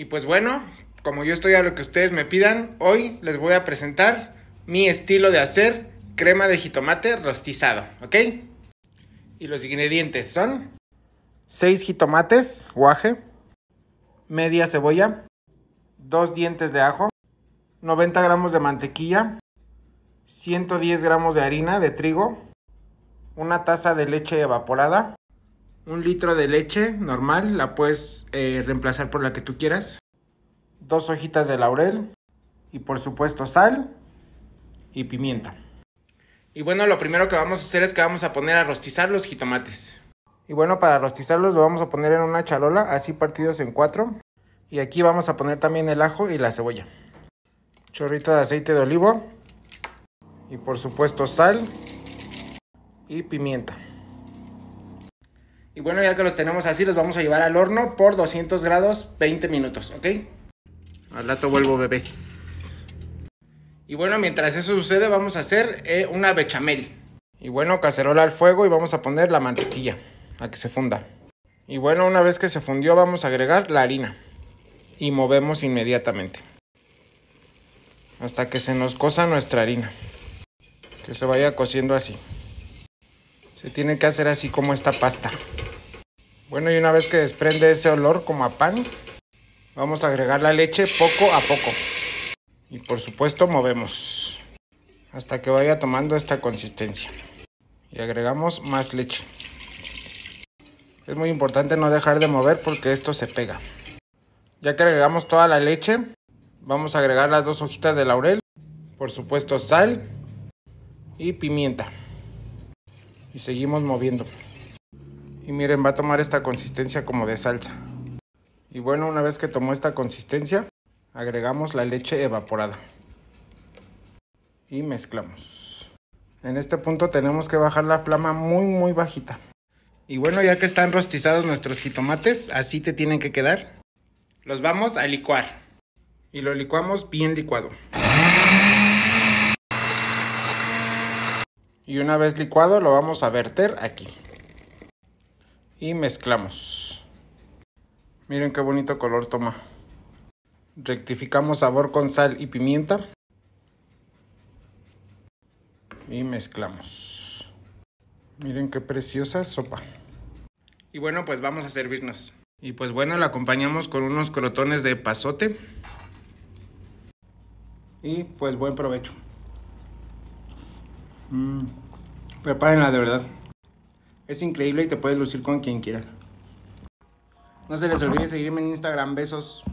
Y pues bueno, como yo estoy a lo que ustedes me pidan, hoy les voy a presentar mi estilo de hacer crema de jitomate rostizado, ¿ok? Y los ingredientes son 6 jitomates, guaje, media cebolla, 2 dientes de ajo, 90 gramos de mantequilla, 110 gramos de harina de trigo, una taza de leche evaporada, un litro de leche normal, la puedes eh, reemplazar por la que tú quieras, dos hojitas de laurel y por supuesto sal y pimienta. Y bueno, lo primero que vamos a hacer es que vamos a poner a rostizar los jitomates. Y bueno, para rostizarlos lo vamos a poner en una charola, así partidos en cuatro. Y aquí vamos a poner también el ajo y la cebolla. Chorrito de aceite de olivo. Y por supuesto sal y pimienta. Y bueno, ya que los tenemos así, los vamos a llevar al horno por 200 grados 20 minutos, ¿ok? Al lato vuelvo, bebés. Y bueno, mientras eso sucede, vamos a hacer eh, una bechamel. Y bueno, cacerola al fuego y vamos a poner la mantequilla a que se funda. Y bueno, una vez que se fundió, vamos a agregar la harina. Y movemos inmediatamente. Hasta que se nos cosa nuestra harina. Que se vaya cociendo así. Se tiene que hacer así como esta pasta. Bueno, y una vez que desprende ese olor como a pan, vamos a agregar la leche poco a poco. Y por supuesto movemos hasta que vaya tomando esta consistencia. Y agregamos más leche. Es muy importante no dejar de mover porque esto se pega. Ya que agregamos toda la leche, vamos a agregar las dos hojitas de laurel. Por supuesto sal y pimienta. Y seguimos moviendo y miren va a tomar esta consistencia como de salsa y bueno una vez que tomó esta consistencia agregamos la leche evaporada y mezclamos en este punto tenemos que bajar la flama muy muy bajita y bueno ya que están rostizados nuestros jitomates así te tienen que quedar los vamos a licuar y lo licuamos bien licuado y una vez licuado lo vamos a verter aquí y mezclamos. Miren qué bonito color toma. Rectificamos sabor con sal y pimienta. Y mezclamos. Miren qué preciosa sopa. Y bueno, pues vamos a servirnos. Y pues bueno, la acompañamos con unos crotones de pasote. Y pues buen provecho. Mm, prepárenla de verdad. Es increíble y te puedes lucir con quien quiera. No se les olvide seguirme en Instagram. Besos.